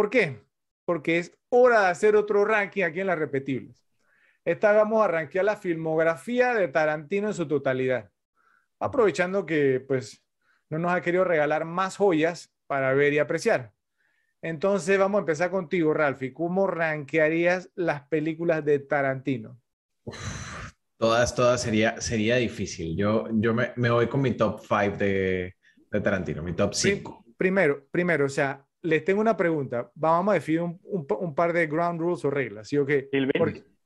¿Por qué? Porque es hora de hacer otro ranking aquí en las repetibles. Esta vamos a rankear la filmografía de Tarantino en su totalidad. Aprovechando que pues no nos ha querido regalar más joyas para ver y apreciar. Entonces vamos a empezar contigo, Ralfi. ¿Cómo rankearías las películas de Tarantino? todas, todas sería, sería difícil. Yo, yo me, voy con mi top 5 de, de, Tarantino, mi top 5. Primero, primero, o sea, les tengo una pregunta. Vamos a definir un, par de ground rules o reglas, ¿sí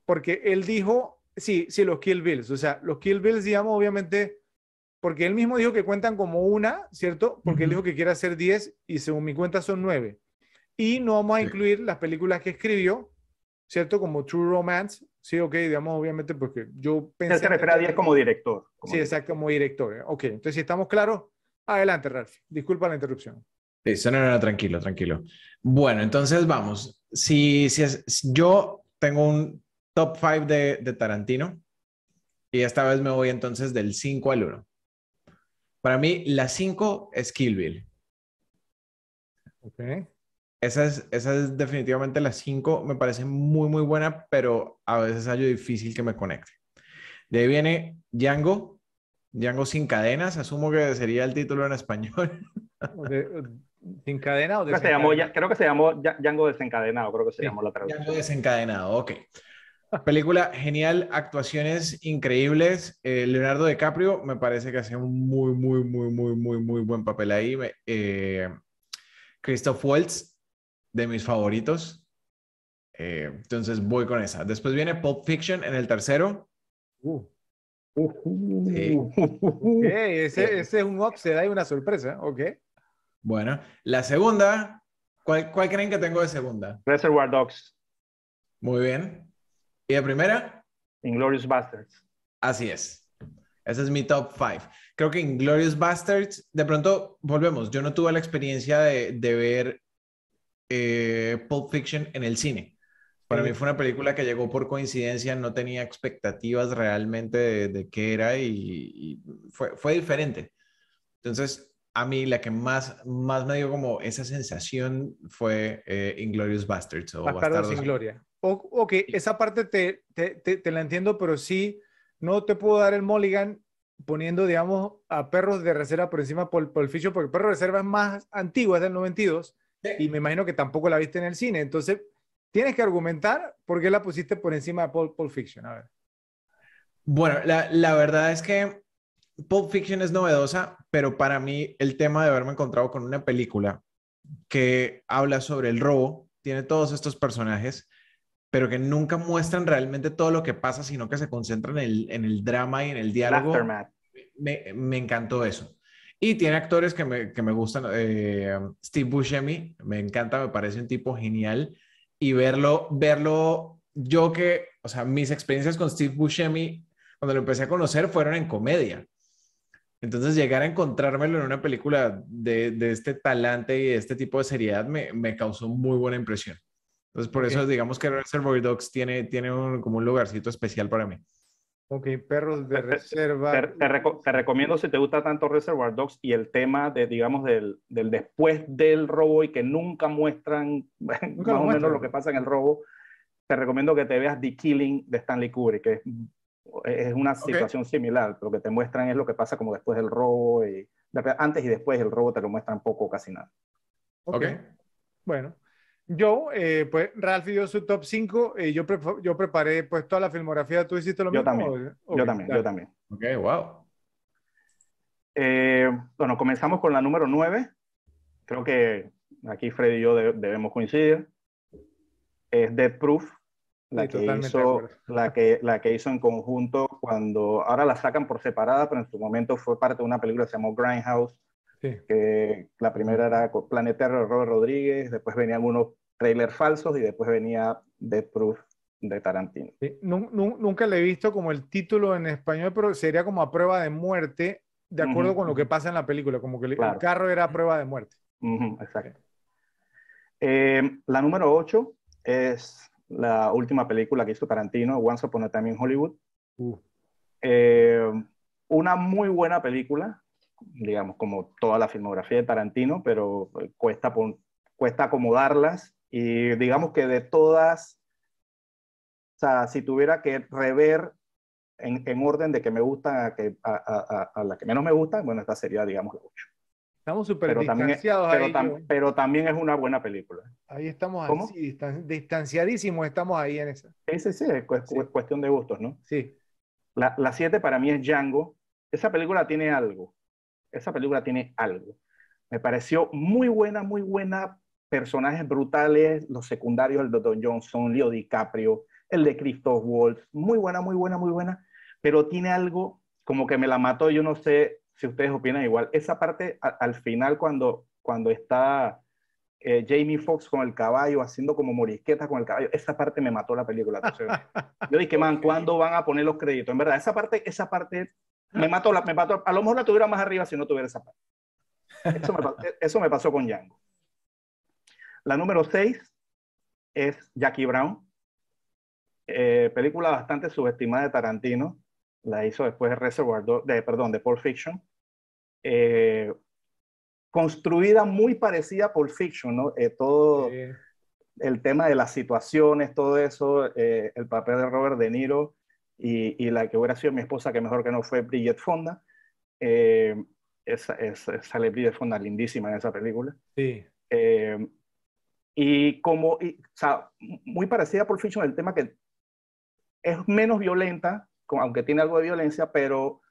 Porque, él dijo, sí, sí, los Kill Bills. O sea, los Kill Bills, digamos, obviamente, porque él mismo dijo que cuentan como una, ¿cierto? Porque él dijo que quiere hacer 10 y según mi cuenta son 9. Y no vamos a incluir las películas que escribió, ¿cierto? Como True Romance, sí, ok, digamos, obviamente, porque yo pensé... que se refiere a 10 como director. sí, exacto, como director. Ok, entonces si estamos claros, adelante, Ralph. Disculpa la interrupción. Sí, no, no, tranquilo, tranquilo. Bueno, entonces vamos. Si, si yo tengo un top 5 de, Tarantino y esta vez me voy entonces del 5 al 1. Para mí, la 5 es Kill Bill. Okay. Esa es, definitivamente la 5, me parece muy, muy buena, pero a veces hay difícil que me conecte. De ahí viene Django, Django sin cadenas, asumo que sería el título en español. Desencadenado. Creo que se llamó, creo que se llamó Django Desencadenado, creo que se llamó la traducción. Django Desencadenado, ok. Película genial, actuaciones increíbles. Eh, Leonardo DiCaprio me parece que hace un muy, muy, muy, muy, muy, muy buen papel ahí. Eh, Christoph Waltz, de mis favoritos. Eh, entonces voy con esa. Después viene Pop Fiction en el tercero. Uh. ese, es un upset, hay una sorpresa, ok. Bueno, la segunda, ¿cuál, creen que tengo de segunda? Reservoir Dogs. Muy bien. ¿Y de primera? Inglorious Bastards. Así es. Ese es mi top five. Creo que Inglorious Bastards, de pronto, volvemos, yo no tuve la experiencia de, ver eh, Pulp Fiction en el cine. Para mí fue una película que llegó por coincidencia, no tenía expectativas realmente de, qué era y, fue, fue diferente. Entonces, a mí la que más, más me dio como esa sensación fue eh, Inglorious Bastards o Bastardos, sin Gloria. O, ok, esa parte te, la entiendo, pero sí, no te puedo dar el mulligan poniendo, digamos, a perros de reserva por encima por, por Fiction porque perros de reserva es más antigua, es del 92, y me imagino que tampoco la viste en el cine. Entonces, tienes que argumentar por qué la pusiste por encima de Pulp, Fiction. A ver. Bueno, la, la verdad es que Pulp Fiction es novedosa, pero para mí el tema de haberme encontrado con una película que habla sobre el robo, tiene todos estos personajes, pero que nunca muestran realmente todo lo que pasa, sino que se concentran en el, drama y en el diálogo. Me, encantó eso. Y tiene actores que me, que me gustan. Eh, Steve Buscemi, me encanta, me parece un tipo genial. Y verlo, verlo, yo que, o sea, mis experiencias con Steve Buscemi, cuando lo empecé a conocer, fueron en comedia. Entonces llegar a encontrármelo en una película de, este talante y de este tipo de seriedad me, causó muy buena impresión. Entonces por eso digamos que Reservoir Dogs tiene, tiene como un lugarcito especial para mí. Ok, perros de reserva. Te, recomiendo si te gusta tanto Reservoir Dogs y el tema de, digamos, del, después del robo y que nunca muestran más o menos lo que pasa en el robo, te recomiendo que te veas The Killing de Stanley Kubrick, que es es una situación similar. Lo que te muestran es lo que pasa como después del robo. Y, antes y después del robo te lo muestran poco, casi nada. Ok. okay. Bueno. Yo, eh, pues, Ralph dio su top 5. Eh, yo, yo preparé pues toda la filmografía. ¿Tú hiciste lo mismo? También. yo también, yo también. Ok, wow. Eh, bueno, comenzamos con la número 9. Creo que aquí Freddy y yo debemos coincidir. Es Dead Proof la, que hizo, la, que, hizo en conjunto cuando ahora la sacan por separada, pero en su momento fue parte de una película que se llamó Grindhouse, que la primera era Planetero de Robert Rodríguez, después venían unos trailers falsos y después venía Death Proof de Tarantino. Nunca le he visto como el título en español, pero sería como a prueba de muerte, de acuerdo con lo que pasa en la película, como que el carro era a prueba de muerte. exacto. Eh, la número 8 es la última película que hizo Tarantino, Once Upon a Time in Hollywood. Uh. Eh, una muy buena película, digamos, como toda la filmografía de Tarantino, pero eh, cuesta, cuesta acomodarlas. Y digamos que de todas, o sea, si tuviera que rever en, orden de que me gustan a, que, la que menos me gustan, bueno, esta sería, digamos, la 8. Estamos súper distanciados pero, ahí, pero, también es una buena película. Ahí estamos distanciadísimos estamos ahí en esa. Ese sí, es, cuestión de gustos, ¿no? Sí. La 7 para mí es Django. Esa película tiene algo. Esa película tiene algo. Me pareció muy buena, muy buena. Personajes brutales, los secundarios, el de Don Johnson, Leo DiCaprio, el de Christoph Waltz. Muy buena, muy buena, muy buena. Pero tiene algo como que me la mató, yo no sé, si ustedes opinan igual. Esa parte al final cuando, cuando está eh, Jamie Foxx con el caballo, haciendo como morisquetas con el caballo, esa parte me mató la película. yo dije, man, ¿cuándo van a poner los créditos? En verdad, esa parte, esa parte me mató, me A lo mejor la tuviera más arriba si no tuviera esa parte. Eso me, pasó con Django. La número 6 es Jackie Brown, eh, película bastante subestimada de Tarantino la hizo después de Reservoir de, perdón, de Pulp Fiction, eh, construida muy parecida a Pulp Fiction, ¿no? Eh, todo el tema de las situaciones, todo eso, eh, el papel de Robert De Niro y, y, la que hubiera sido mi esposa, que mejor que no fue Bridget Fonda. Esa, esa, sale Bridget Fonda lindísima en esa película. Sí. y como, o sea, muy parecida a Pulp Fiction, el tema que es menos violenta, aunque tiene algo de violencia, pero,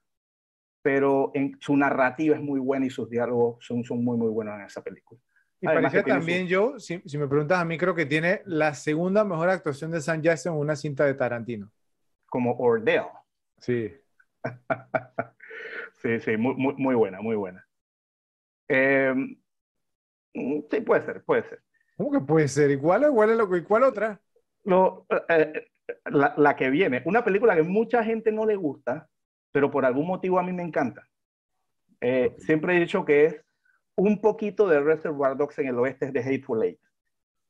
pero su narrativa es muy buena y sus diálogos son, son muy, muy buenos en esa película. Y parece parecía también yo, si, me preguntas a mí, creo que tiene la segunda mejor actuación de Sam Jackson en una cinta de Tarantino. Como Ordeal Sí. sí, sí, muy, muy, buena, muy buena. Em, sí, puede ser, puede ser. ¿Cómo que puede ser? ¿Igual o igual, otra? No la, que viene, una película que mucha gente no le gusta, pero por algún motivo a mí me encanta. Eh, siempre he dicho que es un poquito de Reservoir Dogs en el oeste de Hateful Eight.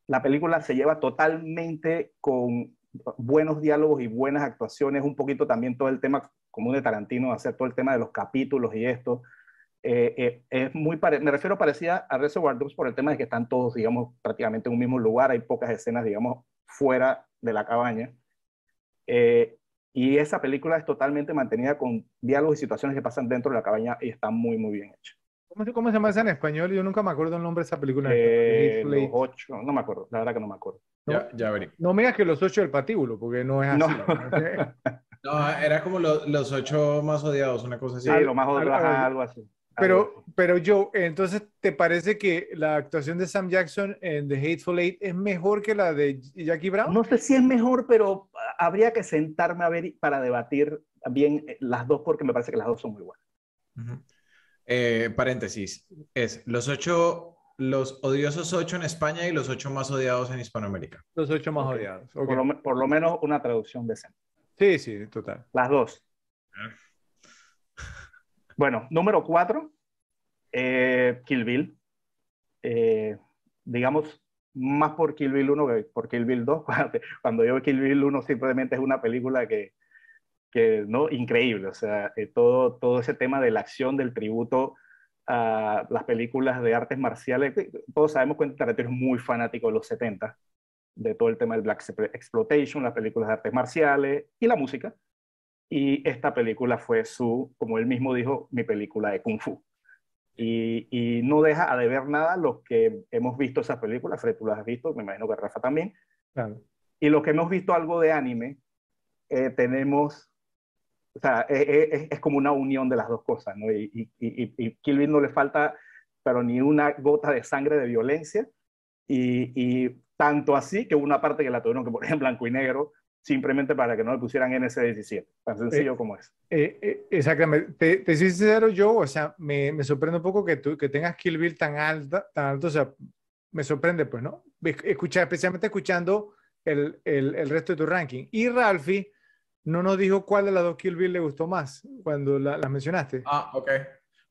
La película se lleva totalmente con buenos diálogos y buenas actuaciones, un poquito también todo el tema común de Tarantino, hacer todo el tema de los capítulos y esto. Eh, eh, es muy me refiero parecida a Reservoir Dogs por el tema de que están todos, digamos, prácticamente en un mismo lugar, hay pocas escenas, digamos, fuera de la cabaña. Eh, y esa película es totalmente mantenida con diálogos y situaciones que pasan dentro de la cabaña y está muy, muy bien hecha. ¿Cómo, se llama esa en español? Yo nunca me acuerdo el nombre de esa película. Eh, los ocho, no me acuerdo, la verdad que no me acuerdo. No, ya, veré. No me digas que los ocho del patíbulo, porque no es así. No, era como los ocho más odiados, una cosa así. Sí, ah, lo más odiado, algo así. Pero, pero Joe, entonces, ¿te parece que la actuación de Sam Jackson en The Hateful Eight es mejor que la de Jackie Brown? No sé si es mejor, pero habría que sentarme a ver para debatir bien eh, las dos, porque me parece que las dos son muy buenas. Eh, paréntesis, es los ocho, los odiosos ocho en España y los ocho más odiados en Hispanoamérica. Los ocho más odiados. Por, lo, menos una traducción decente. Sí, sí, total. Las dos. Ah. Bueno, número cuatro, eh, Kill Bill. Eh, digamos, más por Kill Bill 1 que por Kill Bill 2. Cuando yo veo Kill Bill 1 simplemente es una película que, que no, increíble. O sea, eh, todo, todo ese tema de la acción, del tributo a las películas de artes marciales. Todos sabemos que Tarantino es muy fanático de los 70, de todo el tema del Black Exploitation, las películas de artes marciales y la música. Y esta película fue su, como él mismo dijo, mi película de Kung Fu. Y, no deja de ver nada los que hemos visto esas películas, Fred, tú las has visto, me imagino que Rafa también. Y los que hemos visto algo de anime, eh, tenemos, o sea, eh, eh, es, como una unión de las dos cosas, ¿no? Y, y, y, no le falta, pero ni una gota de sangre de violencia, y, y tanto así que una parte que la tuvieron que poner en blanco y negro simplemente para que no le pusieran NC17, tan eh, sencillo como es. Eh, eh, exactamente, te, soy sincero yo, o sea, me, sorprende un poco que tú que tengas Kill Bill tan, alta, tan alto, o sea, me sorprende pues, ¿no? escuché especialmente escuchando el, resto de tu ranking. Y Ralphie no nos dijo cuál de las dos Kill Bill le gustó más cuando las la mencionaste. Ah, ok.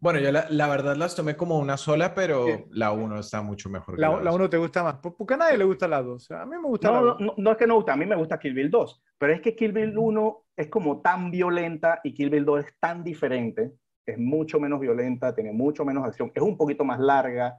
Bueno, yo la, verdad las tomé como una sola, pero la 1 está mucho mejor. La 1 te gusta más, porque a nadie le gusta la 2. A mí me gusta no, la no, no, es que no gusta, a mí me gusta Kill Bill 2, pero es que Kill Bill 1 es como tan violenta y Kill Bill 2 es tan diferente, es mucho menos violenta, tiene mucho menos acción, es un poquito más larga,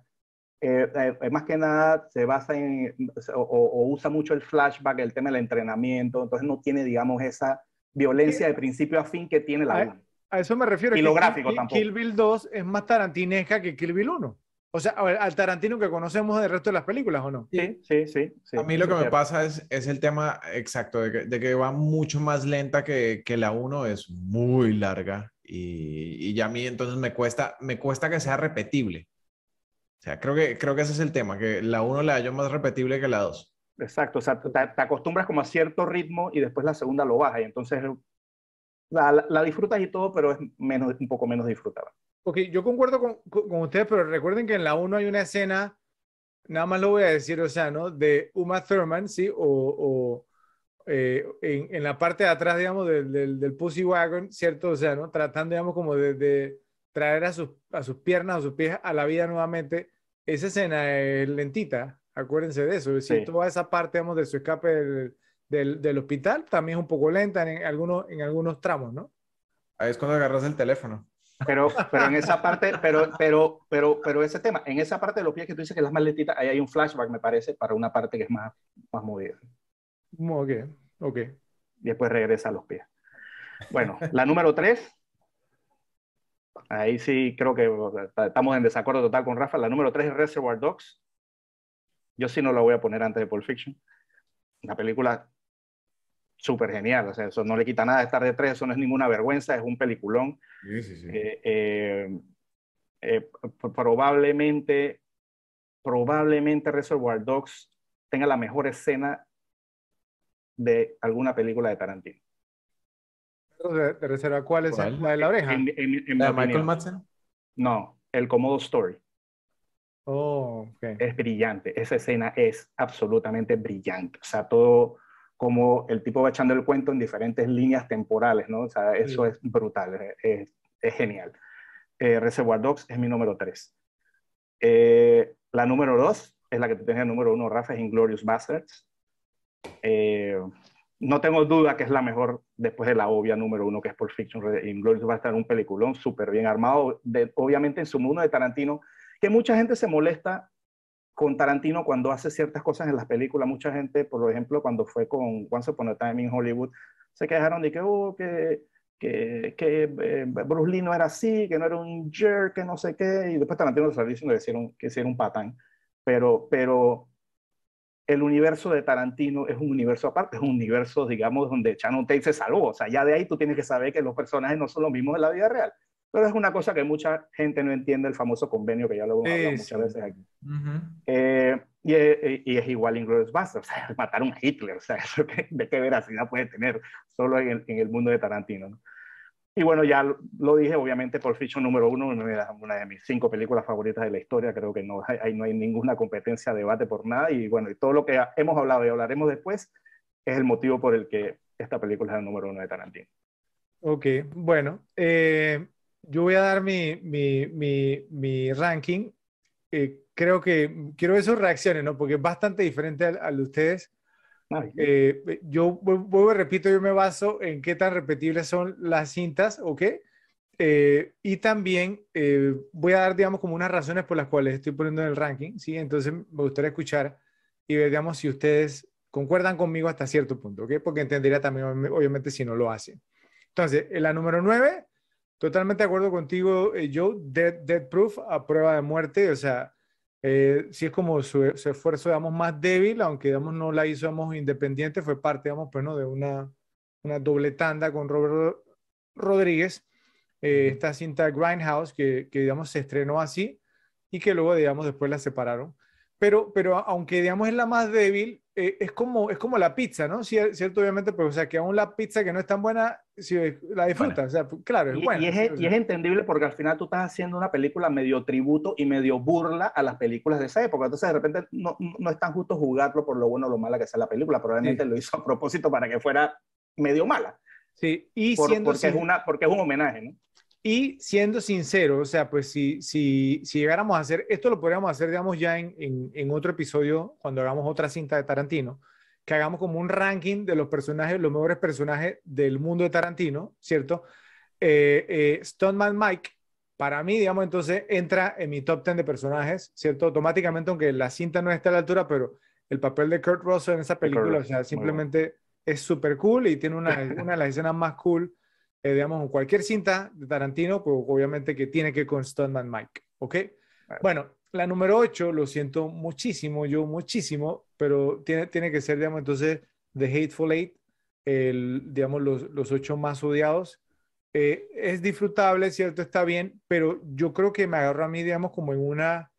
eh, eh más que nada se basa en, o, o usa mucho el flashback, el tema del entrenamiento, entonces no tiene, digamos, esa violencia de principio a fin que tiene la 1. A eso me refiero. Y lo gráfico Kill, tampoco. Kill Bill 2 es más tarantinesca que Kill Bill 1. O sea, al Tarantino que conocemos del resto de las películas, ¿o no? Sí, sí, sí. a mí lo que me pasa es, es el tema exacto, de que, va mucho más lenta que, la 1, es muy larga. Y, ya a mí entonces me cuesta, me cuesta que sea repetible. O sea, creo que, creo que ese es el tema, que la 1 la hallo más repetible que la 2. Exacto, o sea, te, acostumbras como a cierto ritmo y después la segunda lo baja y entonces la, la disfrutas y todo, pero es menos, un poco menos disfrutada. Ok, yo concuerdo con, con, ustedes, pero recuerden que en la 1 hay una escena, nada más lo voy a decir, o ¿no? De Uma Thurman, ¿sí? O, eh, en, la parte de atrás, digamos, del, del, Pussy Wagon, ¿cierto? O sea, ¿no? Tratando, digamos, como de, traer a sus, a sus piernas, o sus pies a la vida nuevamente. Esa escena es lentita, acuérdense de eso. Si toda esa parte, digamos, de su escape del, hospital también es un poco lenta en, algunos, en algunos tramos, ¿no? Ahí es cuando agarras el teléfono. Pero, pero en esa parte, pero, pero, pero, pero ese tema, en esa parte de los pies que tú dices que las maletitas, ahí hay un flashback, me parece, para una parte que es más, más movida. Ok, ok. Y después regresa a los pies. Bueno, la número tres. Ahí sí creo que estamos en desacuerdo total con Rafa. La número tres es Reservoir Dogs. Yo sí no la voy a poner antes de Pulp Fiction. La película súper genial. O sea, eso no le quita nada de estar de tres, eso no es ninguna vergüenza, es un peliculón. Sí, sí, sí. Eh, eh, eh, probablemente, probablemente Reservoir Dogs tenga la mejor escena de alguna película de Tarantino. ¿De, cuál es? ¿La de la oreja? ¿La de Michael Madsen? No, El Comodo Story. Oh, okay. Es brillante, esa escena es absolutamente brillante. O sea, todo, como el tipo va echando el cuento en diferentes líneas temporales, ¿no? O sea, eso es brutal, es, genial. Eh, Reservoir Dogs es mi número tres. Eh, la número dos es la que tenía el número uno, Rafa, es Inglorious Bastards. Eh, no tengo duda que es la mejor después de la obvia número uno, que es Pulp Fiction. Inglorious Bastards un peliculón súper bien armado, obviamente en su mundo de Tarantino, que mucha gente se molesta con Tarantino cuando hace ciertas cosas en las películas, mucha gente, por ejemplo, cuando fue con Once Upon a Time in Hollywood, se quejaron de que, oh, que, que, que eh, Bruce Lee no era así, que no era un jerk, que no sé qué, y después Tarantino salió diciendo que era un patán, pero, pero el universo de Tarantino es un universo aparte, es un universo, digamos, donde Shannon Tate se salvó, o sea, ya de ahí tú tienes que saber que los personajes no son los mismos de la vida real. Pero es una cosa que mucha gente no entiende, el famoso convenio que ya lo hemos hablado muchas veces aquí. Eh, y, es igual en Basterds, o sea, matar a Hitler, o sea, ¿de qué veracidad puede tener solo en, el mundo de Tarantino? Y bueno, ya lo dije, obviamente por Fiction número uno, una de mis cinco películas favoritas de la historia, creo que no hay, no hay ninguna competencia, debate por nada, y bueno, y todo lo que hemos hablado y hablaremos después es el motivo por el que esta película es el número uno de Tarantino. Ok, bueno, eh, yo voy a dar mi, mi, mi, mi ranking. Eh, creo que quiero ver sus reacciones, ¿no? Porque es bastante diferente al, de ustedes. Ah, eh, yo vuelvo repito, yo me baso en qué tan repetibles son las cintas, ¿ok? Eh, y también voy a dar, digamos, como unas razones por las cuales estoy poniendo en el ranking, ¿sí? Entonces me gustaría escuchar y ver, digamos, si ustedes concuerdan conmigo hasta cierto punto, ¿ok? Porque entendería también, obviamente, si no lo hacen. Entonces, en la número 9, Totalmente de acuerdo contigo, eh, Joe. Dead, proof a prueba de muerte. O sea, eh, si es como su, esfuerzo, digamos, más débil, aunque, digamos, no la hizo, digamos, independiente, fue parte, digamos, pues, ¿no? de una, una doble tanda con Robert Rodríguez. Eh, esta cinta Grindhouse, que, que, digamos, se estrenó así y que luego, digamos, después la separaron. Pero, pero aunque, digamos, es la más débil, eh, es, como, es como la pizza, ¿no? Cierto, obviamente, pero o sea, que aún la pizza que no es tan buena, si la disfrutas, claro, es y, buena. Y es, entendible porque al final tú estás haciendo una película medio tributo y medio burla a las películas de esa época, entonces de repente no, no es tan justo jugarlo por lo bueno o lo mala que sea la película, probablemente lo hizo a propósito para que fuera medio mala. Sí, y siendo porque, es una, porque es un homenaje, ¿no? Y siendo sincero, o sea, pues si, si, si llegáramos a hacer, esto lo podríamos hacer, digamos, ya en, en, otro episodio, cuando hagamos otra cinta de Tarantino, que hagamos como un ranking de los personajes, los mejores personajes del mundo de Tarantino, ¿cierto? Eh, eh Stuntman Mike, para mí, digamos, entonces entra en mi top 10 de personajes, ¿cierto? Automáticamente, aunque la cinta no esté a la altura, pero el papel de Kurt Russell en esa película, o sea, simplemente es súper cool y tiene una, una de las escenas más cool eh, digamos, cualquier cinta de Tarantino, pues obviamente que tiene que con Stuntman Mike, ¿ok? Bueno, la número 8, lo siento muchísimo, yo muchísimo, pero tiene, tiene que ser, digamos, entonces The Hateful Eight, el, digamos, los, los ocho más odiados. Eh, es disfrutable, ¿cierto? Está bien, pero yo creo que me agarro a mí, digamos, como en una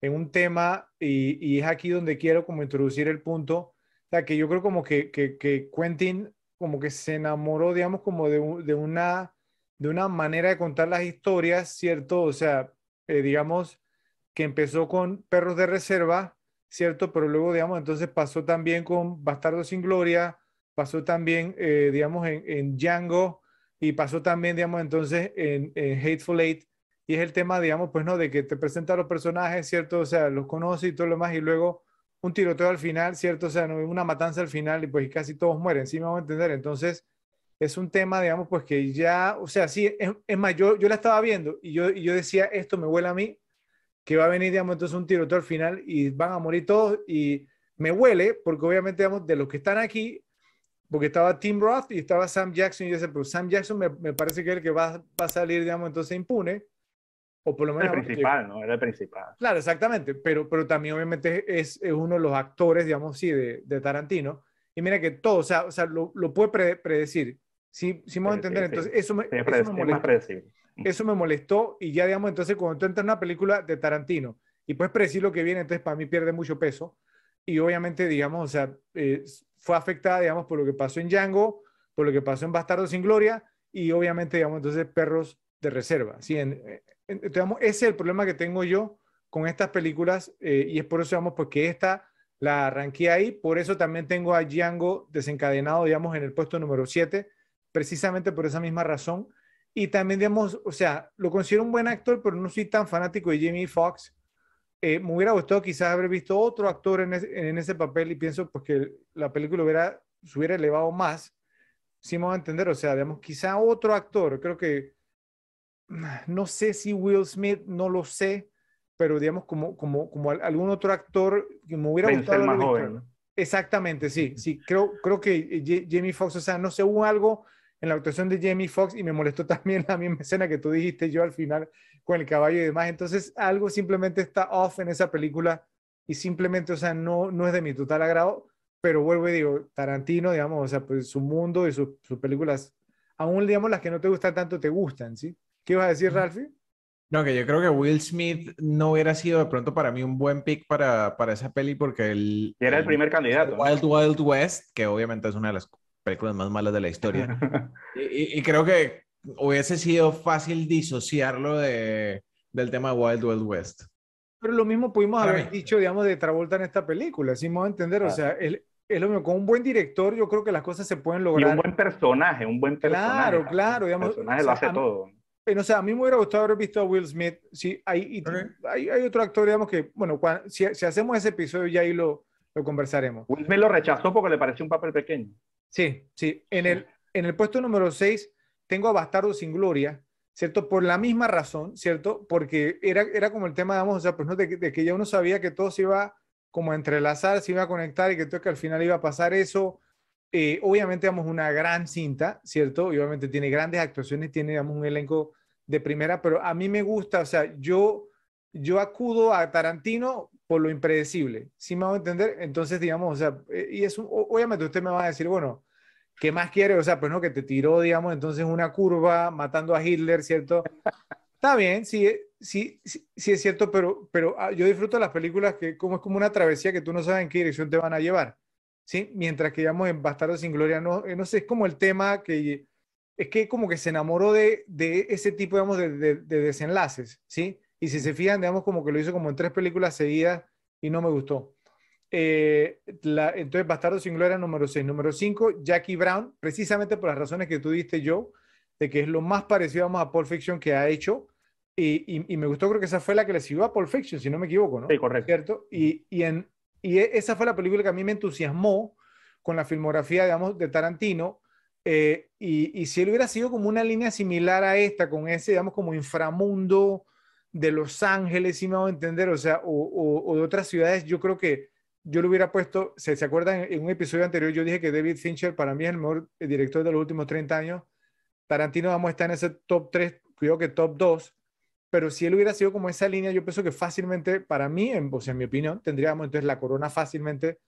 en un tema y, es aquí donde quiero como introducir el punto, o sea, que yo creo como que, que, que Quentin como que se enamoró, digamos, como de, una, de una manera de contar las historias, ¿cierto? O sea, eh, digamos, que empezó con Perros de Reserva, ¿cierto? Pero luego, digamos, entonces pasó también con Bastardo sin Gloria, pasó también, eh, digamos, en, Django y pasó también, digamos, entonces en, Hateful Eight. Y es el tema, digamos, pues, ¿no? De que te presenta los personajes, ¿cierto? O sea, los conoce y todo lo más y luego un tiroteo al final, ¿cierto? O sea, una matanza al final y pues casi todos mueren, ¿sí me vamos a entender? Entonces, es un tema, digamos, pues que ya, o sea, sí, es, más, yo, la estaba viendo y yo, decía, esto me huele a mí, que va a venir, digamos, entonces un tiroteo al final y van a morir todos y me huele, porque obviamente, digamos, de los que están aquí, porque estaba Tim Roth y estaba Sam Jackson y yo decía, pero Sam Jackson me, parece que es el que va, va a salir, digamos, entonces impune o por lo menos... El principal, ¿no? Era el principal. Claro, exactamente, pero, pero también obviamente es, es uno de los actores, digamos, sí, de, de Tarantino. Y mira que todo, o sea, o sea lo, lo, puede predecir. Sí, vamos a entender. Entonces, eso me, eso me molestó. Eso me molestó y ya, digamos, entonces cuando tú entras en una película de Tarantino y puedes predecir lo que viene, entonces para mí pierde mucho peso. Y obviamente, digamos, o sea, eh, fue afectada, digamos, por lo que pasó en Django, por lo que pasó en Bastardo sin Gloria y obviamente, digamos, entonces Perros de Reserva. ¿sí? En, eh, digamos, ese es el problema que tengo yo con estas películas eh, y es por eso, digamos, porque pues, esta la arranqué ahí, por eso también tengo a Django desencadenado, digamos, en el puesto número 7, precisamente por esa misma razón. Y también, digamos, o sea, lo considero un buen actor, pero no soy tan fanático de Jamie Foxx. Eh, me hubiera gustado quizás haber visto otro actor en, ese papel y pienso porque pues, la película hubiera, se hubiera elevado más, si me voy a entender, o sea, digamos, quizá otro actor, creo que no sé si Will Smith, no lo sé, pero digamos como, como, como algún otro actor que me hubiera gustado. Más Exactamente, sí, sí, creo, creo que eh, Jamie Foxx, o sea, no sé, hubo algo en la actuación de Jamie Foxx y me molestó también la misma escena que tú dijiste yo al final con el caballo y demás, entonces algo simplemente está off en esa película y simplemente, o sea, no, no es de mi total agrado, pero vuelvo y digo, Tarantino, digamos, o sea, pues su mundo y sus, sus películas, aún digamos las que no te gustan tanto, te gustan, ¿sí? ¿Qué ibas a decir, Ralphie? No, que yo creo que Will Smith no hubiera sido de pronto para mí un buen pick para, para esa peli porque él... Era el, primer candidato. Wild Wild West, que obviamente es una de las películas más malas de la historia. y, creo que hubiese sido fácil disociarlo de, del tema de Wild Wild West. Pero lo mismo pudimos haber dicho, digamos, de Travolta en esta película, me a entender. O ah. sea, él, es lo mismo, con un buen director yo creo que las cosas se pueden lograr. Y un buen personaje, un buen personaje. Claro, claro. Digamos, el personaje lo hace todo no sea, a mí me hubiera gustado haber visto a Will Smith. Sí, hay, hay, hay, otro actor, digamos, que, bueno, si, hacemos ese episodio ya ahí lo, lo conversaremos. Will Smith lo rechazó porque le pareció un papel pequeño. Sí, sí. En el, en el puesto número 6 tengo a Bastardo sin Gloria, ¿cierto? Por la misma razón, ¿cierto? Porque era, era como el tema, digamos, o sea, pues, ¿no? de, que ya uno sabía que todo se iba como a entrelazar, se iba a conectar y que, todo, que al final iba a pasar eso. Eh, obviamente, damos una gran cinta, ¿cierto? obviamente tiene grandes actuaciones, tiene, digamos, un elenco de primera, pero a mí me gusta, o sea, yo, yo acudo a Tarantino por lo impredecible, ¿sí me a entender? Entonces, digamos, o sea, eh, y es obviamente usted me va a decir, bueno, ¿qué más quiere? O sea, pues no, que te tiró, digamos, entonces una curva matando a Hitler, ¿cierto? Está bien, sí, eh, sí, sí, es cierto, pero, pero ah, yo disfruto las películas que como es como una travesía que tú no sabes en qué dirección te van a llevar. ¿sí? Mientras que, digamos, en Bastardo sin Gloria, no, eh, no sé, es como el tema que, es que como que se enamoró de, ese tipo, digamos, de, desenlaces, ¿sí? Y si se fijan, digamos, como que lo hizo como en tres películas seguidas y no me gustó. Eh, entonces, Bastardo sin Gloria, número 6. Número 5, Jackie Brown, precisamente por las razones que tú diste yo, de que es lo más parecido, a Pulp Fiction que ha hecho. Y, me gustó, creo que esa fue la que le siguió a Pulp Fiction, si no me equivoco, ¿no? Sí, correcto. ¿Cierto? Y, y en, y e, esa fue la película que a mí me entusiasmó con la filmografía, digamos, de Tarantino. Eh, y, si él hubiera sido como una línea similar a esta, con ese, digamos, como inframundo de Los Ángeles, si me hago a entender, o sea, o, de otras ciudades, yo creo que yo lo hubiera puesto, se, acuerdan? En un episodio anterior yo dije que David Fincher para mí es el mejor director de los últimos 30 años. Tarantino, vamos, a estar en ese top 3, creo que top 2 pero si él hubiera sido como esa línea, yo pienso que fácilmente, para mí, en, o sea, en mi opinión, tendríamos entonces la corona fácilmente,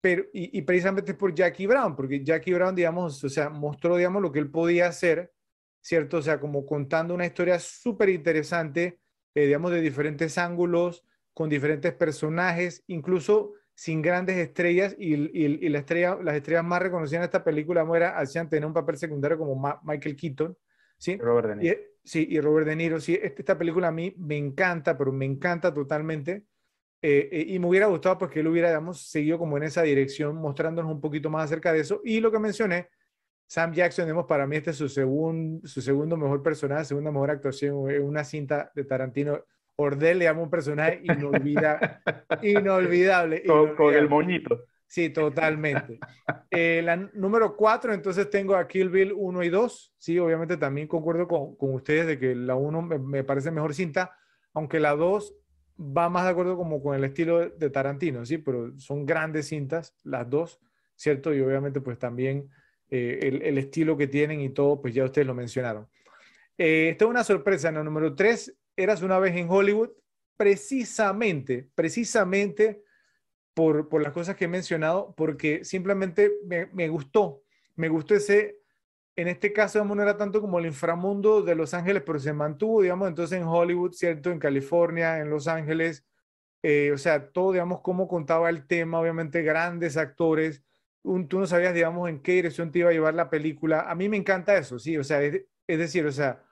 pero, y, y, precisamente por Jackie Brown, porque Jackie Brown, digamos, o sea, mostró, digamos, lo que él podía hacer, ¿cierto? O sea, como contando una historia súper interesante, eh, digamos, de diferentes ángulos, con diferentes personajes, incluso sin grandes estrellas, y, y la estrella, las estrellas más reconocidas en esta película, muera hacían tener un papel secundario como Michael Keaton, ¿sí? Robert Sí, y Robert De Niro. Sí, este, esta película a mí me encanta, pero me encanta totalmente. Eh, eh, y me hubiera gustado porque pues, lo él hubiera, seguido como en esa dirección, mostrándonos un poquito más acerca de eso. Y lo que mencioné, Sam Jackson, digamos, para mí este es su, su segundo mejor personaje, segunda mejor actuación eh, una cinta de Tarantino. Ordel le un personaje inolvidable, con, el moñito. Sí, totalmente. Eh, la número cuatro, entonces tengo a Kill Bill 1 y 2. Sí, obviamente también concuerdo con, ustedes de que la 1 me, parece mejor cinta, aunque la 2 va más de acuerdo como con el estilo de, Tarantino, sí, pero son grandes cintas las dos, ¿cierto? Y obviamente pues también eh, el, estilo que tienen y todo, pues ya ustedes lo mencionaron. Eh, esta es una sorpresa, en la número 3, eras una vez en Hollywood, precisamente, precisamente por, las cosas que he mencionado, porque simplemente me, gustó, me gustó ese, en este caso, digamos, no era tanto como el inframundo de Los Ángeles, pero se mantuvo, digamos, entonces en Hollywood, ¿cierto? En California, en Los Ángeles, eh, o sea, todo, digamos, cómo contaba el tema, obviamente grandes actores, un, tú no sabías, digamos, en qué dirección te iba a llevar la película. A mí me encanta eso, sí, o sea, es, decir, o sea,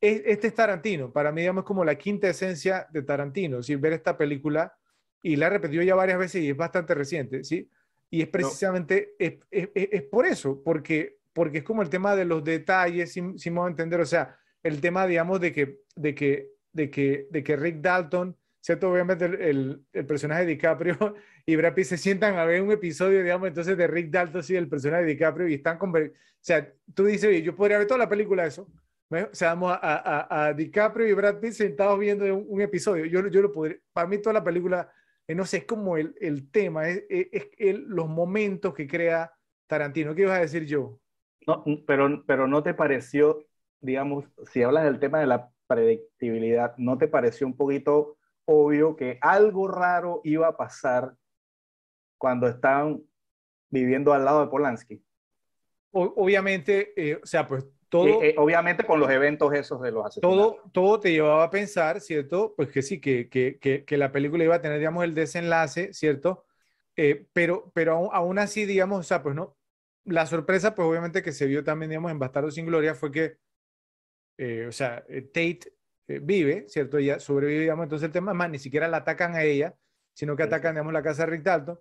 este es Tarantino, para mí, digamos, como la quinta esencia de Tarantino, si ver esta película y la ha repetido ya varias veces y es bastante reciente, ¿sí? Y es precisamente, es, es, por eso, porque, porque es como el tema de los detalles, sin, me modo a entender, o sea, el tema, digamos, de que, de que, de que, de que Rick Dalton, ¿cierto? Obviamente el, el, personaje de DiCaprio y Brad Pitt se sientan a ver un episodio, digamos, entonces de Rick Dalton, sí, el personaje de DiCaprio, y están con... O sea, tú dices, oye, yo podría ver toda la película de eso. O sea, vamos a, a, a DiCaprio y Brad Pitt sentados viendo un, un episodio. Yo, yo lo podría... Para mí toda la película no sé, es como el, tema, es, los momentos que crea Tarantino. ¿Qué ibas a decir yo? No, pero, pero no te pareció, digamos, si hablas del tema de la predictibilidad, ¿no te pareció un poquito obvio que algo raro iba a pasar cuando estaban viviendo al lado de Polanski? obviamente, eh, o sea, pues eh, eh, obviamente con los eventos esos de los asesinatos. Todo, todo te llevaba a pensar, ¿cierto? Pues que sí, que, que, que, la película iba a tener, digamos, el desenlace, ¿cierto? Eh, pero pero aún, así, digamos, o sea, pues no, la sorpresa, pues obviamente que se vio también, digamos, en Bastardo sin Gloria fue que, o sea, Tate vive, ¿cierto? Ella sobrevive, digamos, entonces el tema, más, ni siquiera la atacan a ella, sino que atacan, digamos, la casa de Rick Dalton.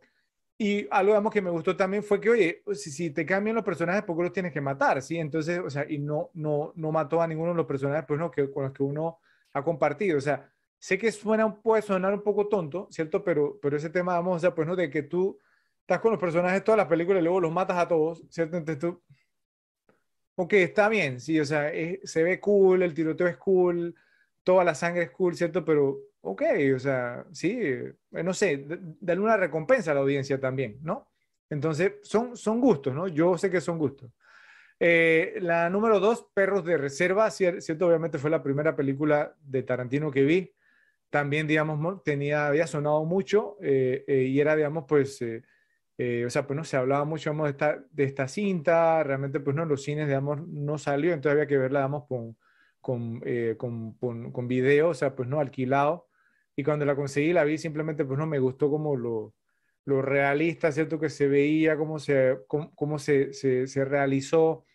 Y algo digamos, que me gustó también fue que, oye, pues, si, te cambian los personajes, ¿por qué los tienes que matar? ¿sí? Entonces, o sea, y no, no, no mató a ninguno de los personajes pues, no, que, con los que uno ha compartido. O sea, sé que suena, puede sonar un poco tonto, ¿cierto? Pero, pero ese tema, vamos, o sea, pues no, de que tú estás con los personajes todas las películas y luego los matas a todos, ¿cierto? Entonces tú, ok, está bien, sí, o sea, se ve cool, el tiroteo es cool, toda la sangre es cool, ¿cierto? Pero, ok, o sea, sí, eh, no sé, darle una recompensa a la audiencia también, ¿no? Entonces, son, son gustos, ¿no? Yo sé que son gustos. Eh, la número dos, Perros de Reserva, cierto, obviamente fue la primera película de Tarantino que vi. También, digamos, tenía, había sonado mucho eh, y era, digamos, pues, o sea, pues no se hablaba mucho, de esta, de esta cinta, realmente, pues no, los cines, digamos, no salió, entonces había que verla, digamos, con, con, con, con, con video, o sea, pues no, alquilado. Y cuando la conseguí, la vi simplemente, pues no me gustó como lo, lo realista, ¿cierto? Que se veía, cómo se, cómo, se, se, realizó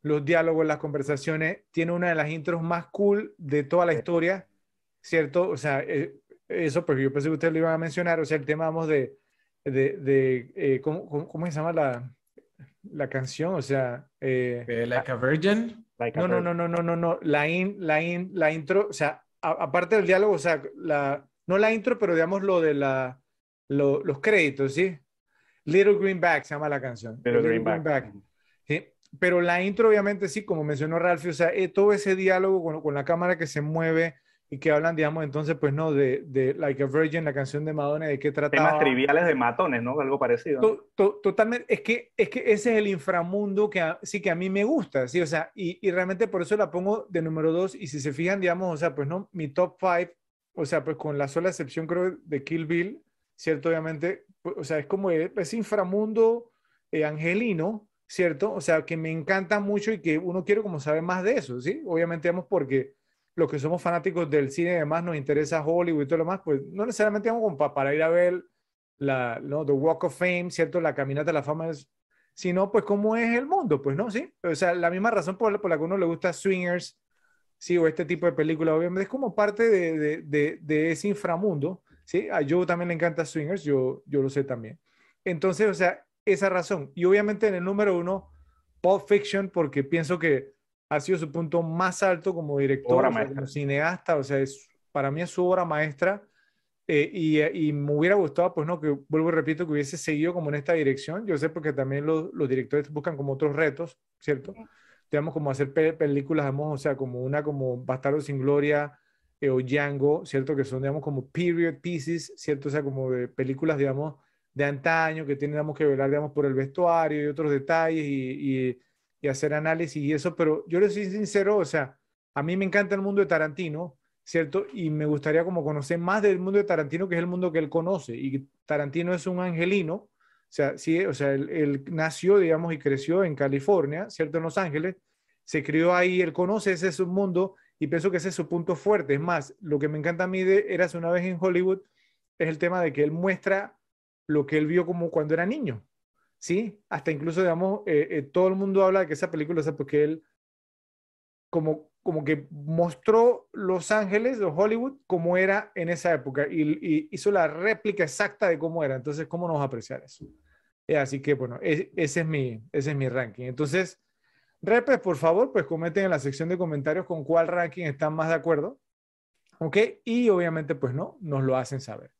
los diálogos, las conversaciones. Tiene una de las intros más cool de toda la historia, ¿cierto? O sea, eh, eso, porque yo pensé que usted lo iba a mencionar, o sea, el tema, vamos, de, de, de eh, ¿cómo, cómo, se llama la, la canción? O sea... Eh, eh like a Virgin. no, no, no, no, no, no, la, in, la, la intro, o sea, aparte del diálogo, o sea, no la intro, pero digamos lo de los créditos, ¿sí? Little Bag se llama la canción. Little, Pero la intro, obviamente, sí, como mencionó ralph, o sea, eh, todo ese diálogo con, la cámara que se mueve, y que hablan, digamos, entonces, pues no, de, de, Like a Virgin, la canción de Madonna, de qué trataba. Temas triviales de matones, ¿no? Algo parecido. totalmente, es que, es que ese es el inframundo que sí que a mí me gusta, sí, o sea, y, y, realmente por eso la pongo de número dos, y si se fijan, digamos, o sea, pues no, mi top five, o sea, pues con la sola excepción creo de Kill Bill, ¿cierto? Obviamente, pues, o sea, es como eh, ese inframundo eh, angelino, ¿cierto? O sea, que me encanta mucho y que uno quiere como saber más de eso, ¿sí? Obviamente, digamos, porque los que somos fanáticos del cine y demás, nos interesa Hollywood y todo lo demás, pues no necesariamente vamos para ir a ver la, The Walk of Fame, ¿cierto? La caminata de la fama, es, sino pues cómo es el mundo, pues no, sí. O sea, la misma razón por, por la que uno le gusta Swingers, sí, o este tipo de película obviamente, es como parte de, ese inframundo, ¿sí? A Joe también le encanta Swingers, yo, yo lo sé también. Entonces, o sea, esa razón. Y obviamente en el número uno, Pulp Fiction, porque pienso que ha sido su punto más alto como director, como cineasta, o sea, es, para mí es su obra maestra. Eh, y, y, me hubiera gustado, pues no, que vuelvo y repito, que hubiese seguido como en esta dirección. Yo sé porque también los, directores buscan como otros retos, ¿cierto? Digamos, como hacer películas, digamos, o sea, como una como Bastardo sin Gloria eh, o Django, ¿cierto? Que son, digamos, como period pieces, ¿cierto? O sea, como de películas, digamos, de antaño que tienen, digamos, que velar, digamos, por el vestuario y otros detalles y y hacer análisis y eso, pero yo le soy sincero, o sea, a mí me encanta el mundo de Tarantino, ¿cierto? Y me gustaría como conocer más del mundo de Tarantino, que es el mundo que él conoce. Y Tarantino es un angelino, o sea, sí, o sea, él, él nació, digamos, y creció en California, ¿cierto? En Los Ángeles, se crió ahí, él conoce ese mundo y pienso que ese es su punto fuerte. Es más, lo que me encanta a mí de Eras una vez en Hollywood es el tema de que él muestra lo que él vio como cuando era niño, ¿sí? Hasta incluso, digamos, eh, eh, todo el mundo habla de que esa película, es porque él como, que mostró Los Ángeles, los Hollywood, como era en esa época y, hizo la réplica exacta de cómo era. Entonces, ¿cómo nos apreciar eso? Eh, así que, bueno, e, ese, es mi, ese es mi ranking. Entonces, repes, por favor, pues comenten en la sección de comentarios con cuál ranking están más de acuerdo. ¿Ok? Y obviamente, pues no, nos lo hacen saber.